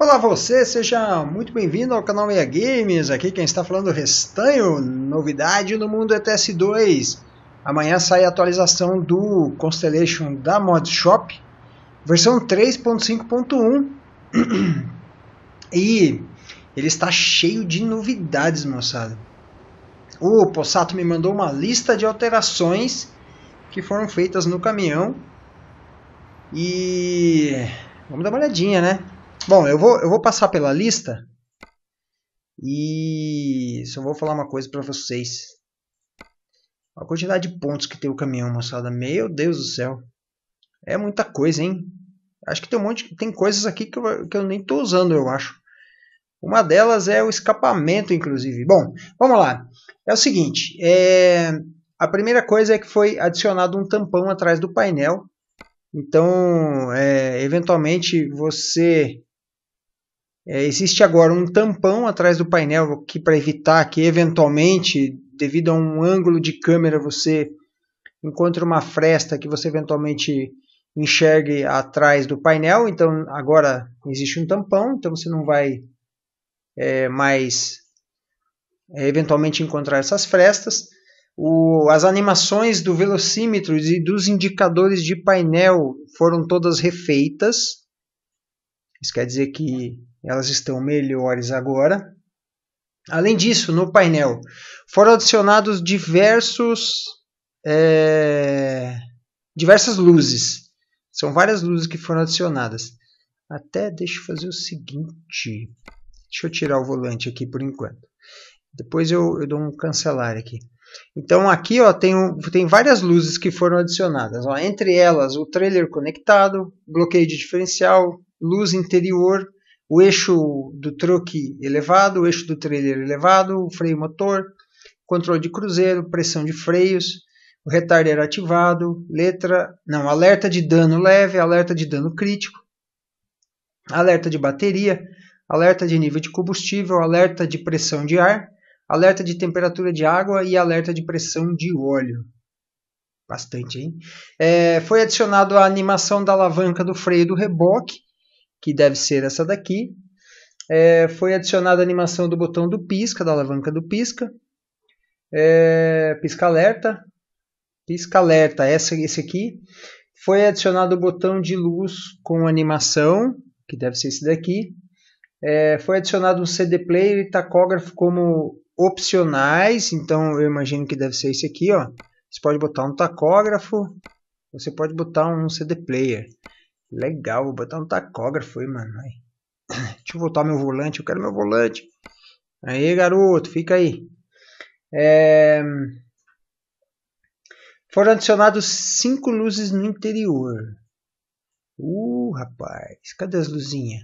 Olá você, seja muito bem-vindo ao canal Meia Games, aqui quem está falando é Restanho, novidade no mundo ETS é 2. Amanhã sai a atualização do Constellation da Mod Shop, versão 3.5.1, e ele está cheio de novidades, moçada. O Possato me mandou uma lista de alterações que foram feitas no caminhão. E vamos dar uma olhadinha, né? Bom, eu vou, eu vou passar pela lista e só vou falar uma coisa para vocês. A quantidade de pontos que tem o caminhão, moçada. Meu Deus do céu. É muita coisa, hein? Acho que tem um monte. Tem coisas aqui que eu, que eu nem tô usando, eu acho. Uma delas é o escapamento, inclusive. Bom, vamos lá. É o seguinte: é... a primeira coisa é que foi adicionado um tampão atrás do painel. Então, é... eventualmente você é, existe agora um tampão atrás do painel aqui para evitar que eventualmente, devido a um ângulo de câmera, você encontre uma fresta que você eventualmente enxergue atrás do painel. Então agora existe um tampão, então você não vai é, mais é, eventualmente encontrar essas frestas. O, as animações do velocímetro e dos indicadores de painel foram todas refeitas. Isso quer dizer que elas estão melhores agora. Além disso, no painel foram adicionados diversos é, diversas luzes. São várias luzes que foram adicionadas. Até deixa eu fazer o seguinte. Deixa eu tirar o volante aqui por enquanto. Depois eu, eu dou um cancelar aqui. Então aqui ó, tem, tem várias luzes que foram adicionadas. Ó, entre elas o trailer conectado, bloqueio de diferencial, luz interior, o eixo do truque elevado, o eixo do trailer elevado, o freio motor, controle de cruzeiro, pressão de freios, o retarder ativado, letra, não, alerta de dano leve, alerta de dano crítico, alerta de bateria, alerta de nível de combustível, alerta de pressão de ar, alerta de temperatura de água e alerta de pressão de óleo. Bastante, hein? É, foi adicionado a animação da alavanca do freio do reboque, que deve ser essa daqui. É, foi adicionada a animação do botão do pisca, da alavanca do pisca. É, pisca alerta. Pisca alerta, essa, esse aqui. Foi adicionado o botão de luz com animação, que deve ser esse daqui. É, foi adicionado um CD player e tacógrafo como opcionais, então eu imagino que deve ser esse aqui, ó. Você pode botar um tacógrafo, você pode botar um CD player. Legal, vou botar um tacógrafo aí, mano. Aí. Deixa eu voltar meu volante, eu quero meu volante. Aí, garoto, fica aí. É... Foram adicionados cinco luzes no interior. Uh, rapaz, cadê as luzinhas?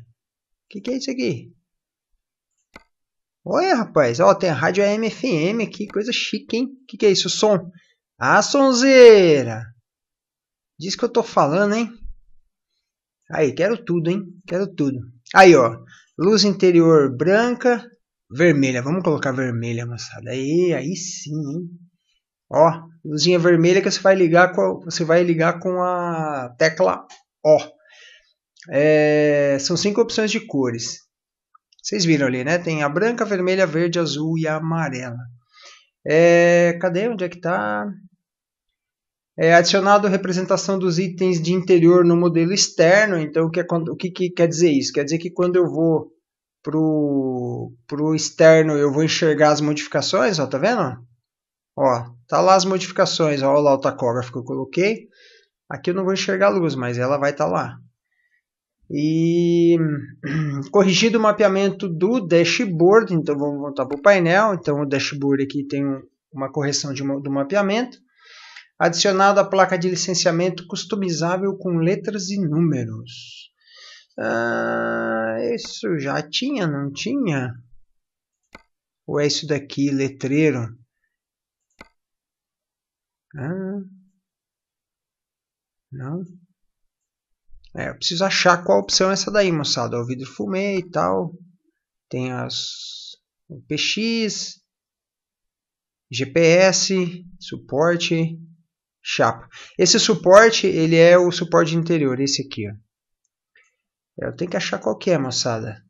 que, que é isso aqui? Olha, rapaz, ó, tem a rádio AM FM aqui, coisa chique, hein? Que que é isso, som? A ah, sonzeira! Diz que eu tô falando, hein? Aí, quero tudo, hein? Quero tudo. Aí, ó, luz interior branca, vermelha. Vamos colocar vermelha, moçada. Aí, aí sim, hein? Ó, luzinha vermelha que você vai ligar com você vai ligar com a tecla O é, são cinco opções de cores. Vocês viram ali, né? Tem a branca, a vermelha, a verde, a azul e a amarela. É, cadê? Onde é que está? É adicionado representação dos itens de interior no modelo externo. Então, o que, é, o que, que quer dizer isso? Quer dizer que quando eu vou pro, pro externo, eu vou enxergar as modificações, ó, tá vendo? Ó, tá lá as modificações, ó, lá o tacógrafo que eu coloquei. Aqui eu não vou enxergar a luz, mas ela vai estar tá lá. E corrigido o mapeamento do dashboard, então vamos voltar para o painel. Então o dashboard aqui tem uma correção de do mapeamento. Adicionado a placa de licenciamento customizável com letras e números. Ah, isso já tinha, não tinha? Ou é isso daqui, letreiro? Ah, não? É, eu preciso achar qual opção é essa daí, moçada. É o vidro fumê e tal. Tem as PX, GPS, suporte, chapa. Esse suporte, ele é o suporte interior, esse aqui, ó. É, eu tenho que achar qual que é, moçada.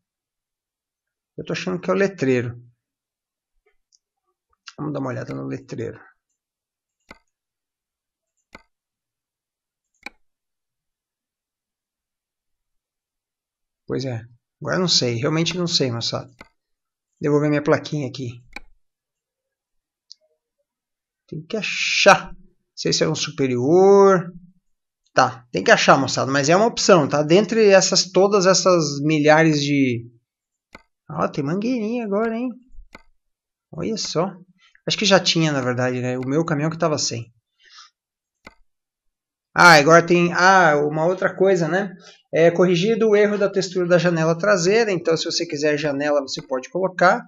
Eu tô achando que é o letreiro. Vamos dar uma olhada no letreiro. Pois é. Agora não sei. Realmente não sei, moçada. Devolver minha plaquinha aqui. Tem que achar. Não sei se é um superior. Tá, tem que achar, moçada. Mas é uma opção, tá? Dentre essas, todas essas milhares de... Ó, tem mangueirinha agora, hein? Olha só. Acho que já tinha, na verdade, né? O meu caminhão que tava sem. Ah, agora tem ah, uma outra coisa, né? É corrigido o erro da textura da janela traseira. Então, se você quiser janela, você pode colocar.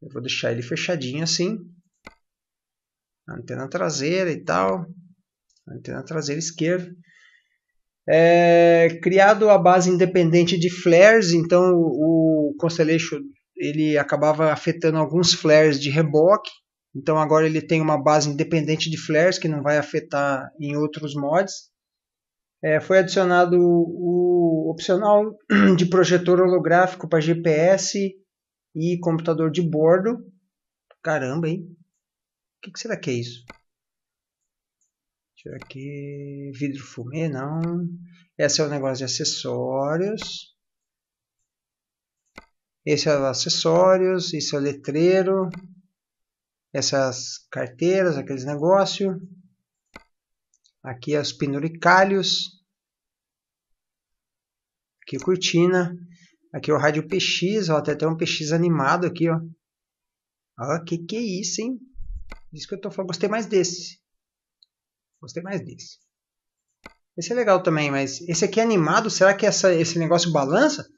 Eu vou deixar ele fechadinho assim. Antena traseira e tal. Antena traseira esquerda. É, criado a base independente de flares, então o Constellation ele acabava afetando alguns flares de reboque. Então agora ele tem uma base independente de flares que não vai afetar em outros mods. É, foi adicionado o opcional de projetor holográfico para GPS e computador de bordo. Caramba, hein? O que, que será que é isso? Deixa eu aqui. Vidro fumê, não. Esse é o negócio de acessórios. Esse é o acessórios. Esse é o letreiro essas carteiras, aqueles negócios. Aqui os penduricalhos. Aqui cortina. Aqui o rádio PX, ó, tem até um PX animado aqui, ó. Ó, que que é isso, hein? Isso que eu tô falando, gostei mais desse. Gostei mais desse. Esse é legal também, mas esse aqui é animado, será que essa, esse negócio balança?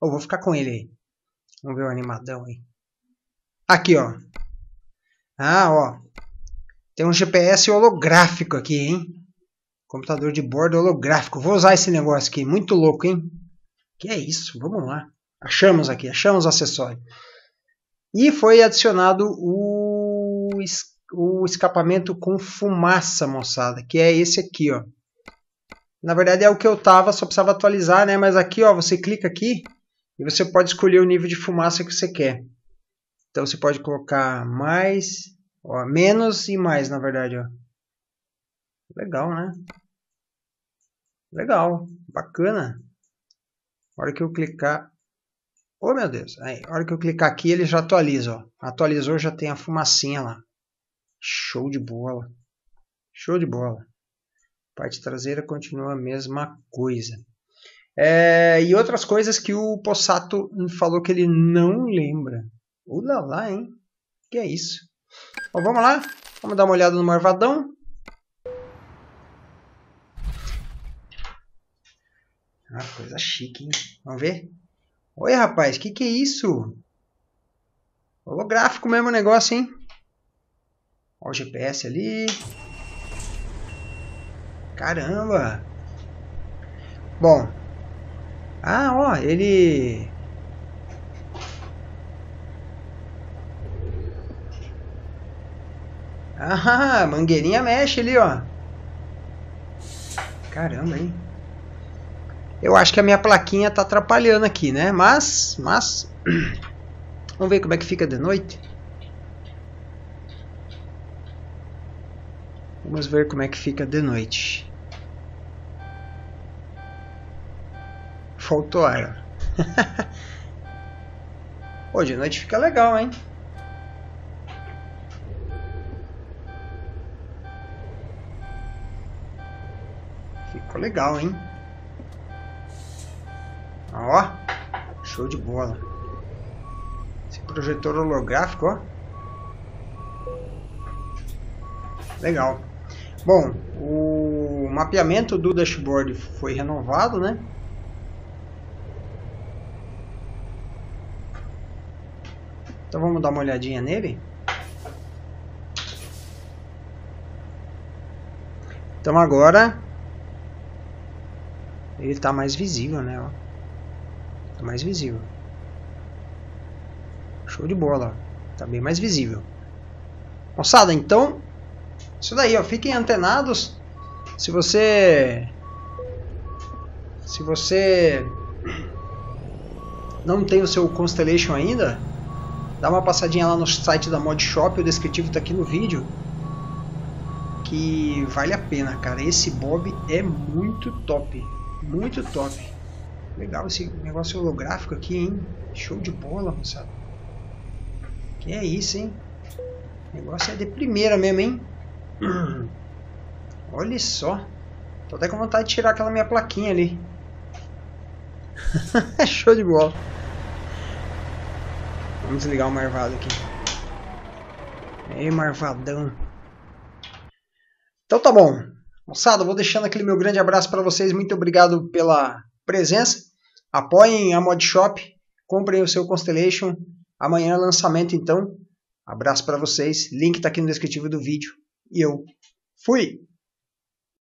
ou vou ficar com ele aí. Vamos ver o animadão aí. Aqui, ó. Ah, ó. Tem um GPS holográfico aqui, hein? Computador de bordo holográfico. Vou usar esse negócio aqui. Muito louco, hein? Que é isso? Vamos lá. Achamos aqui, achamos o acessório. E foi adicionado o, o escapamento com fumaça, moçada. Que é esse aqui, ó. Na verdade é o que eu tava, só precisava atualizar, né? Mas aqui, ó, você clica aqui e você pode escolher o nível de fumaça que você quer. Então você pode colocar mais, ó, menos e mais, na verdade, ó. Legal, né? Legal, bacana. A hora que eu clicar... Oh, meu Deus. Aí, a hora que eu clicar aqui, ele já atualiza, ó. Atualizou, já tem a fumacinha lá. Show de bola. Show de bola. Parte traseira continua a mesma coisa. É, e outras coisas que o Possato falou que ele não lembra lá hein? Que é isso? Bom, vamos lá? Vamos dar uma olhada no Marvadão. Ah, coisa chique, hein? Vamos ver? Oi, rapaz, que que é isso? Holográfico mesmo o negócio, hein? Olha o GPS ali. Caramba! Bom. Ah, ó, ele... Ah, mangueirinha mexe ali, ó. Caramba, hein? Eu acho que a minha plaquinha tá atrapalhando aqui, né? Mas, mas... Vamos ver como é que fica de noite. Vamos ver como é que fica de noite. Faltou ar. Pô, de noite fica legal, hein? Ficou legal, hein? Ó, show de bola. Esse projetor holográfico, ó. Legal. Bom, o mapeamento do dashboard foi renovado, né? Então vamos dar uma olhadinha nele. Então agora ele está mais visível, né? Ó. Tá mais visível. Show de bola. Tá bem mais visível. Moçada, então, isso daí, ó. Fiquem antenados. Se você... Se você não tem o seu Constellation ainda, dá uma passadinha lá no site da Mod Shop, o descritivo está aqui no vídeo, que vale a pena, cara. Esse Bob é muito top. Muito top. Legal esse negócio holográfico aqui, hein? Show de bola, moçada. Que é isso, hein? O negócio é de primeira mesmo, hein? Olha só. Tô até com vontade de tirar aquela minha plaquinha ali. Show de bola. Vamos desligar o marvado aqui. Ei, marvadão. Então tá bom. Moçada, vou deixando aquele meu grande abraço para vocês. Muito obrigado pela presença. Apoiem a Mod Shop, comprem o seu Constellation. Amanhã é lançamento, então. Abraço para vocês. Link está aqui no descritivo do vídeo. E eu fui!